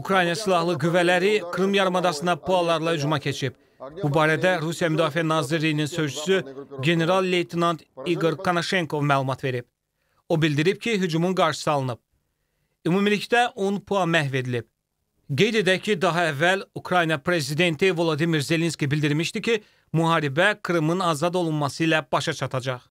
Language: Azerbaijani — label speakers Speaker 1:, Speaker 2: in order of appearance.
Speaker 1: Ukrayna silahlı qüvvələri Krım yarımadasına puallarla hücuma keçib. Bu barədə Rusiya Müdafiə Nazirliyinin sözçüsü general-leytenant Igor Kanashenkov məlumat verib. O bildirib ki, hücumun qarşısı alınıb. Ümumilikdə 10 puan məhv edilib. Qeyd edək ki, daha əvvəl Ukrayna prezidenti Volodimir Zelenski bildirmişdi ki, müharibə Krımın azad olunması ilə başa çatacaq.